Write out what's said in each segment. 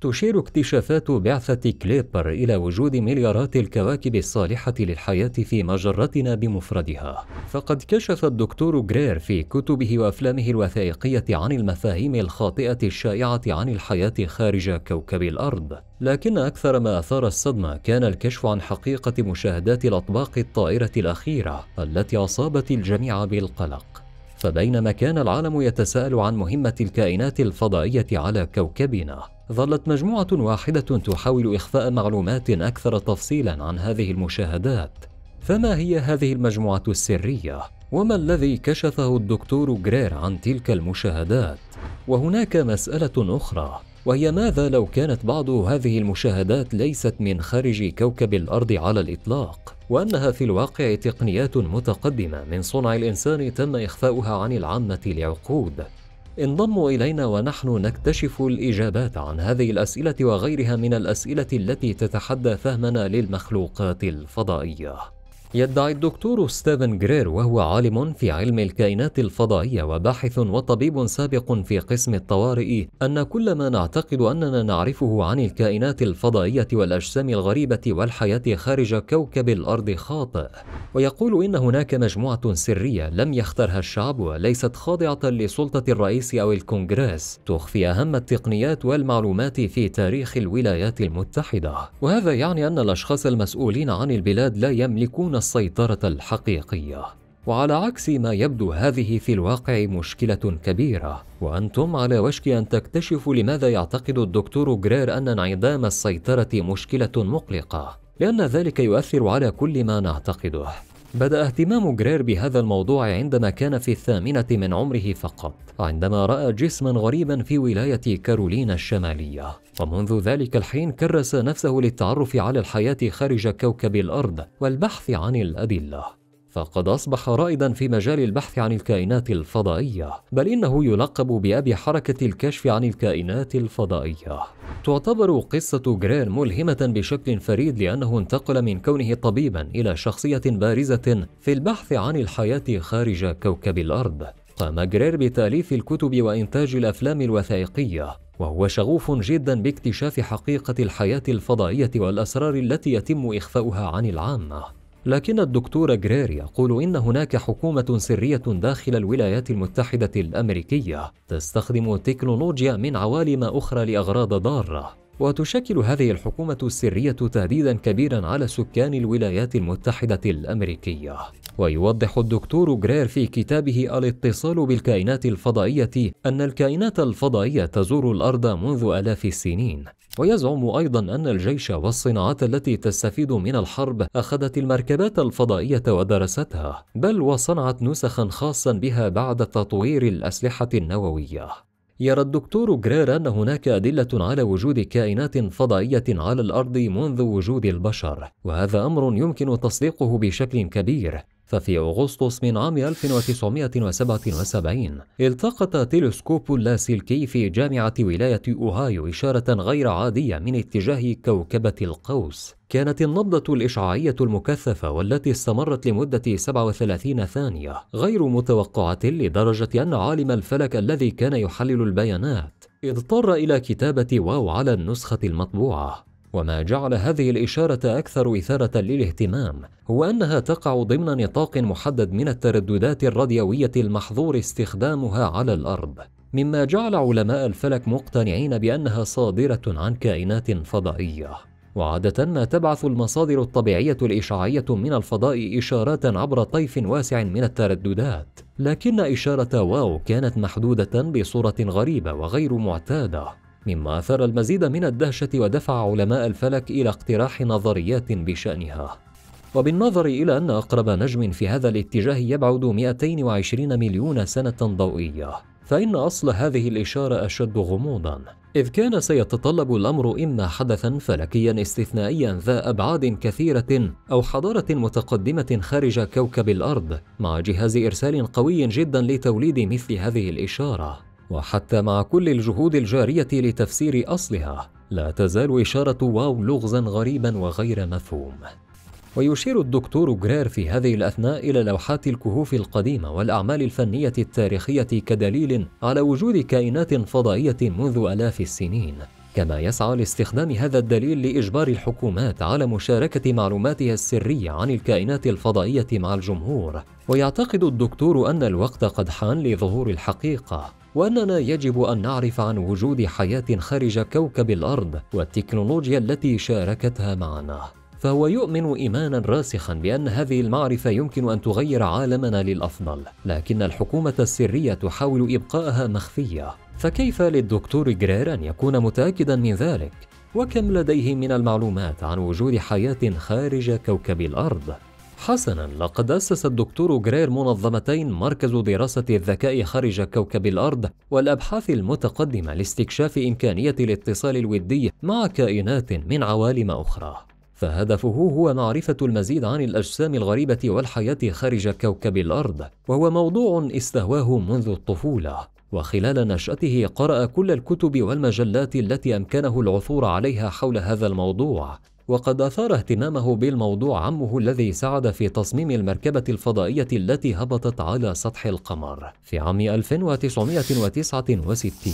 تشير اكتشافات بعثة كليبر إلى وجود مليارات الكواكب الصالحة للحياة في مجرتنا بمفردها فقد كشف الدكتور غرير في كتبه وأفلامه الوثائقية عن المفاهيم الخاطئة الشائعة عن الحياة خارج كوكب الأرض لكن أكثر ما أثار الصدمة كان الكشف عن حقيقة مشاهدات الأطباق الطائرة الأخيرة التي أصابت الجميع بالقلق فبينما كان العالم يتساءل عن مهمة الكائنات الفضائية على كوكبنا ظلت مجموعة واحدة تحاول إخفاء معلومات أكثر تفصيلا عن هذه المشاهدات فما هي هذه المجموعة السرية؟ وما الذي كشفه الدكتور جرير عن تلك المشاهدات؟ وهناك مسألة أخرى وهي ماذا لو كانت بعض هذه المشاهدات ليست من خارج كوكب الارض على الاطلاق وانها في الواقع تقنيات متقدمه من صنع الانسان تم اخفاؤها عن العامه لعقود انضموا الينا ونحن نكتشف الاجابات عن هذه الاسئله وغيرها من الاسئله التي تتحدى فهمنا للمخلوقات الفضائيه يدعي الدكتور ستيفن جرير وهو عالم في علم الكائنات الفضائية وباحث وطبيب سابق في قسم الطوارئ أن كل ما نعتقد أننا نعرفه عن الكائنات الفضائية والأجسام الغريبة والحياة خارج كوكب الأرض خاطئ ويقول إن هناك مجموعة سرية لم يخترها الشعب وليست خاضعة لسلطة الرئيس أو الكونغرس تخفي أهم التقنيات والمعلومات في تاريخ الولايات المتحدة وهذا يعني أن الأشخاص المسؤولين عن البلاد لا يملكون السيطرة الحقيقية وعلى عكس ما يبدو هذه في الواقع مشكلة كبيرة وأنتم على وشك أن تكتشفوا لماذا يعتقد الدكتور جرير أن انعدام السيطرة مشكلة مقلقة لأن ذلك يؤثر على كل ما نعتقده بدأ اهتمام جرير بهذا الموضوع عندما كان في الثامنة من عمره فقط، عندما رأى جسما غريبا في ولاية كارولينا الشمالية، ومنذ ذلك الحين كرس نفسه للتعرف على الحياة خارج كوكب الأرض والبحث عن الأدلة. فقد أصبح رائدا في مجال البحث عن الكائنات الفضائية بل إنه يلقب بأبي حركة الكشف عن الكائنات الفضائية تعتبر قصة جرين ملهمة بشكل فريد لأنه انتقل من كونه طبيبا إلى شخصية بارزة في البحث عن الحياة خارج كوكب الأرض قام جرير بتأليف الكتب وإنتاج الأفلام الوثائقية وهو شغوف جدا باكتشاف حقيقة الحياة الفضائية والأسرار التي يتم إخفاؤها عن العامة لكن الدكتور جرير يقول إن هناك حكومة سرية داخل الولايات المتحدة الأمريكية تستخدم تكنولوجيا من عوالم أخرى لأغراض ضارة وتشكل هذه الحكومة السرية تهديدا كبيرا على سكان الولايات المتحدة الأمريكية ويوضح الدكتور جرير في كتابه الاتصال بالكائنات الفضائية أن الكائنات الفضائية تزور الأرض منذ آلاف السنين ويزعم أيضا أن الجيش والصناعات التي تستفيد من الحرب أخذت المركبات الفضائية ودرستها بل وصنعت نسخا خاصا بها بعد تطوير الأسلحة النووية يرى الدكتور جرير أن هناك أدلة على وجود كائنات فضائية على الأرض منذ وجود البشر وهذا أمر يمكن تصديقه بشكل كبير ففي أغسطس من عام 1977 التقط تلسكوب اللاسلكي في جامعة ولاية أوهايو إشارة غير عادية من اتجاه كوكبة القوس كانت النبضة الإشعاعية المكثفة والتي استمرت لمدة 37 ثانية غير متوقعة لدرجة أن عالم الفلك الذي كان يحلل البيانات اضطر إلى كتابة واو على النسخة المطبوعة وما جعل هذه الإشارة أكثر إثارة للاهتمام هو أنها تقع ضمن نطاق محدد من الترددات الراديوية المحظور استخدامها على الأرض، مما جعل علماء الفلك مقتنعين بأنها صادرة عن كائنات فضائية. وعادة ما تبعث المصادر الطبيعية الإشعاعية من الفضاء إشارات عبر طيف واسع من الترددات، لكن إشارة واو كانت محدودة بصورة غريبة وغير معتادة، مما أثار المزيد من الدهشة ودفع علماء الفلك إلى اقتراح نظريات بشأنها وبالنظر إلى أن أقرب نجم في هذا الاتجاه يبعد 220 مليون سنة ضوئية فإن أصل هذه الإشارة أشد غموضا إذ كان سيتطلب الأمر إما حدثا فلكيا استثنائيا ذا أبعاد كثيرة أو حضارة متقدمة خارج كوكب الأرض مع جهاز إرسال قوي جدا لتوليد مثل هذه الإشارة وحتى مع كل الجهود الجارية لتفسير أصلها لا تزال إشارة واو لغزا غريبا وغير مفهوم ويشير الدكتور جرير في هذه الأثناء إلى لوحات الكهوف القديمة والأعمال الفنية التاريخية كدليل على وجود كائنات فضائية منذ آلاف السنين كما يسعى لاستخدام هذا الدليل لإجبار الحكومات على مشاركة معلوماتها السرية عن الكائنات الفضائية مع الجمهور ويعتقد الدكتور أن الوقت قد حان لظهور الحقيقة وأننا يجب أن نعرف عن وجود حياة خارج كوكب الأرض والتكنولوجيا التي شاركتها معنا فهو يؤمن ايمانا راسخا بان هذه المعرفه يمكن ان تغير عالمنا للافضل، لكن الحكومه السريه تحاول ابقائها مخفيه، فكيف للدكتور جرير ان يكون متاكدا من ذلك؟ وكم لديه من المعلومات عن وجود حياه خارج كوكب الارض؟ حسنا لقد أسس الدكتور جرير منظمتين مركز دراسة الذكاء خارج كوكب الأرض والأبحاث المتقدمة لاستكشاف إمكانية الاتصال الودي مع كائنات من عوالم أخرى فهدفه هو معرفة المزيد عن الأجسام الغريبة والحياة خارج كوكب الأرض وهو موضوع استهواه منذ الطفولة وخلال نشأته قرأ كل الكتب والمجلات التي أمكنه العثور عليها حول هذا الموضوع وقد أثار اهتمامه بالموضوع عمه الذي ساعد في تصميم المركبة الفضائية التي هبطت على سطح القمر في عام 1969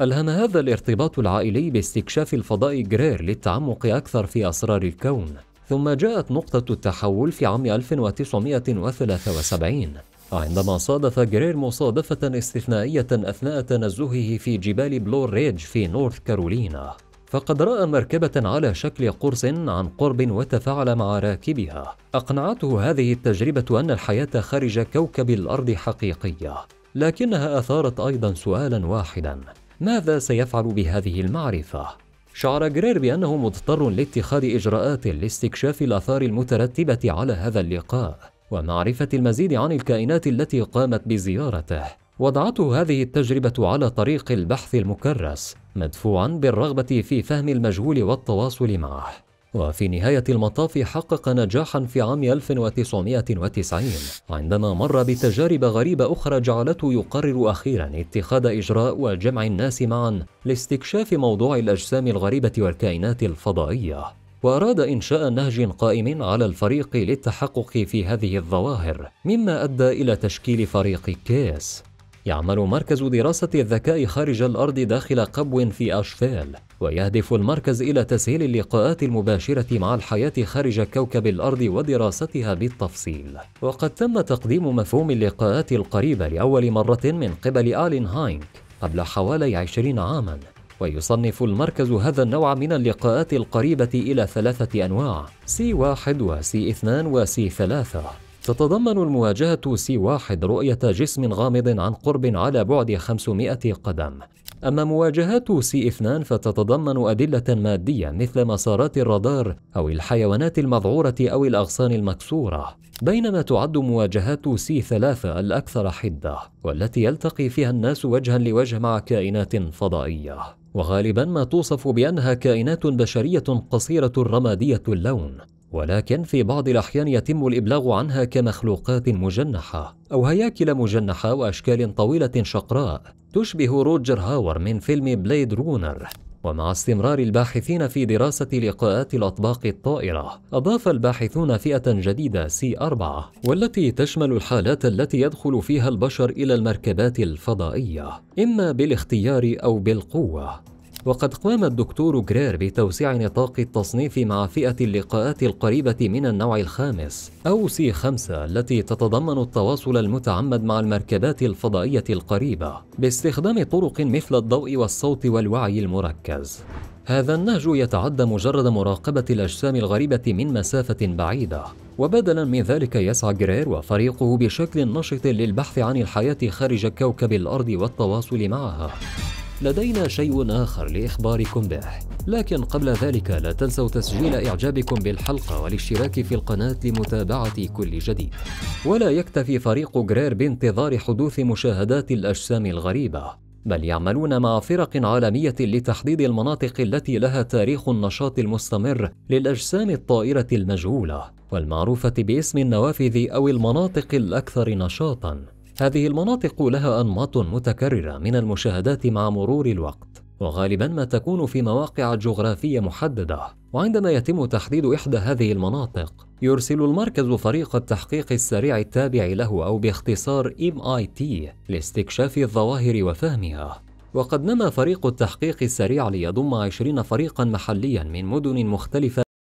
ألهم هذا الارتباط العائلي باستكشاف الفضاء جرير للتعمق أكثر في أسرار الكون ثم جاءت نقطة التحول في عام 1973 عندما صادف جرير مصادفة استثنائية أثناء تنزهه في جبال بلور ريدج في نورث كارولينا فقد رأى مركبة على شكل قرص عن قرب وتفاعل مع راكبها أقنعته هذه التجربة أن الحياة خارج كوكب الأرض حقيقية لكنها أثارت أيضا سؤالا واحدا ماذا سيفعل بهذه المعرفة؟ شعر جرير بأنه مضطر لاتخاذ إجراءات لاستكشاف الآثار المترتبة على هذا اللقاء ومعرفة المزيد عن الكائنات التي قامت بزيارته وضعته هذه التجربة على طريق البحث المكرس مدفوعا بالرغبة في فهم المجهول والتواصل معه وفي نهاية المطاف حقق نجاحا في عام 1990 عندما مر بتجارب غريبة أخرى جعلته يقرر أخيرا اتخاذ إجراء وجمع الناس معا لاستكشاف موضوع الأجسام الغريبة والكائنات الفضائية وأراد إنشاء نهج قائم على الفريق للتحقق في هذه الظواهر مما أدى إلى تشكيل فريق كيس يعمل مركز دراسة الذكاء خارج الأرض داخل قبو في أشفال ويهدف المركز إلى تسهيل اللقاءات المباشرة مع الحياة خارج كوكب الأرض ودراستها بالتفصيل وقد تم تقديم مفهوم اللقاءات القريبة لأول مرة من قبل آلين هاينك قبل حوالي عشرين عاماً ويصنف المركز هذا النوع من اللقاءات القريبة إلى ثلاثة أنواع C1 و C2 و C3 تتضمن المواجهة سي واحد رؤية جسم غامض عن قرب على بعد 500 قدم أما مواجهات سي اثنان فتتضمن أدلة مادية مثل مسارات الرادار أو الحيوانات المذعورة أو الأغصان المكسورة بينما تعد مواجهات سي ثلاثة الأكثر حدة والتي يلتقي فيها الناس وجها لوجه مع كائنات فضائية وغالبا ما توصف بأنها كائنات بشرية قصيرة رمادية اللون ولكن في بعض الأحيان يتم الإبلاغ عنها كمخلوقات مجنحة أو هياكل مجنحة وأشكال طويلة شقراء تشبه روجر هاور من فيلم بليد رونر ومع استمرار الباحثين في دراسة لقاءات الأطباق الطائرة أضاف الباحثون فئة جديدة سي 4 والتي تشمل الحالات التي يدخل فيها البشر إلى المركبات الفضائية إما بالاختيار أو بالقوة وقد قام الدكتور جرير بتوسيع نطاق التصنيف مع فئة اللقاءات القريبة من النوع الخامس أو سي 5 التي تتضمن التواصل المتعمد مع المركبات الفضائية القريبة باستخدام طرق مثل الضوء والصوت والوعي المركز هذا النهج يتعدى مجرد مراقبة الأجسام الغريبة من مسافة بعيدة وبدلا من ذلك يسعى جرير وفريقه بشكل نشط للبحث عن الحياة خارج كوكب الأرض والتواصل معها لدينا شيء آخر لإخباركم به لكن قبل ذلك لا تنسوا تسجيل إعجابكم بالحلقة والاشتراك في القناة لمتابعة كل جديد ولا يكتفي فريق غرير بانتظار حدوث مشاهدات الأجسام الغريبة بل يعملون مع فرق عالمية لتحديد المناطق التي لها تاريخ النشاط المستمر للأجسام الطائرة المجهولة والمعروفة باسم النوافذ أو المناطق الأكثر نشاطاً هذه المناطق لها أنماط متكررة من المشاهدات مع مرور الوقت وغالبا ما تكون في مواقع جغرافية محددة وعندما يتم تحديد إحدى هذه المناطق يرسل المركز فريق التحقيق السريع التابع له أو باختصار MIT لاستكشاف الظواهر وفهمها وقد نما فريق التحقيق السريع ليضم عشرين فريقا محليا من مدن مختلفة